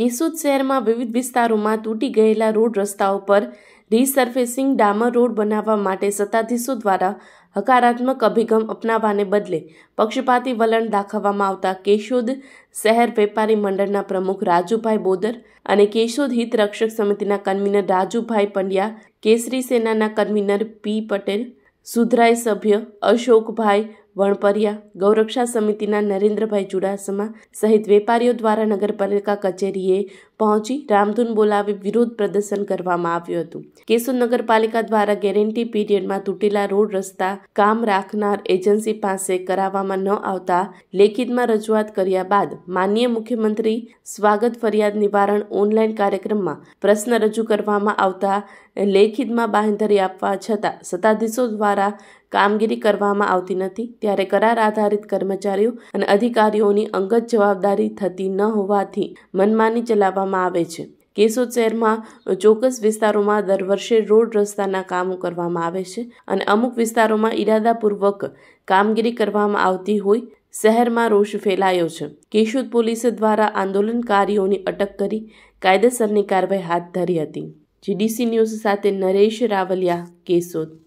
કેસોદ શહેરમાં વિવિધ વિસ્તારોમાં તૂટી ગયેલા રોડ રસ્તાઓ પર રીસર્ફેસિંગ ડામર રોડ બનાવવા માટે સત્તાધીશો દ્વારા હકારાત્મક અભિગમ અપનાવવાને બદલે પક્ષપાતી વલણ દાખવવામાં આવતા કેશોદ શહેર વેપારી મંડળના પ્રમુખ રાજુભાઈ બોદર અને કેશોદ હિતરક્ષક સમિતિના કન્વીનર રાજુભાઈ પંડ્યા કેસરી સેનાના કન્વીનર પી પટેલ સુધરાઈ સભ્ય અશોકભાઈ વણપરિયા ગૌરક્ષા સમિતિના નરેન્દ્રભાઈ ચુડાસમા સહિત વેપારીઓ દ્વારા નગરપાલિકા કચેરીએ પહોંચી રામધૂન બોલાવી વિરોધ પ્રદર્શન કરવામાં આવ્યું હતું કેશોદ નગરપાલિકા દ્વારા ગેરંટી પીરિયડમાં તૂટેલા રોડ રસ્તા કામ રાખનાર એજન્સી પાસે કરાવવામાં ન આવતા લેખિતમાં રજૂઆત કર્યા બાદ માનનીય મુખ્યમંત્રી સ્વાગત ફરિયાદ નિવારણ ઓનલાઈન કાર્યક્રમમાં પ્રશ્ન રજૂ કરવામાં આવતા લેખિતમાં બાંધરી આપવા છતાં સત્તાધીશો દ્વારા કામગીરી કરવામાં આવતી નથી ત્યારે કરાર આધારિત કર્મચારીઓ અને અધિકારીઓની અંગત જવાબદારી થતી ન હોવાથી મનમાની ચલાવવામાં આવે છે કેશોદ શહેરમાં ચોક્કસ વિસ્તારોમાં દર વર્ષે રોડ રસ્તાના કામો કરવામાં આવે છે અને અમુક વિસ્તારોમાં ઇરાદાપૂર્વક કામગીરી કરવામાં આવતી હોય શહેરમાં રોષ ફેલાયો છે કેશોદ પોલીસ દ્વારા આંદોલનકારીઓની અટક કરી કાયદેસરની કાર્યવાહી હાથ ધરી હતી જીડીસી ન્યૂઝ સાથે નરેશ રાવલિયા કેશોદ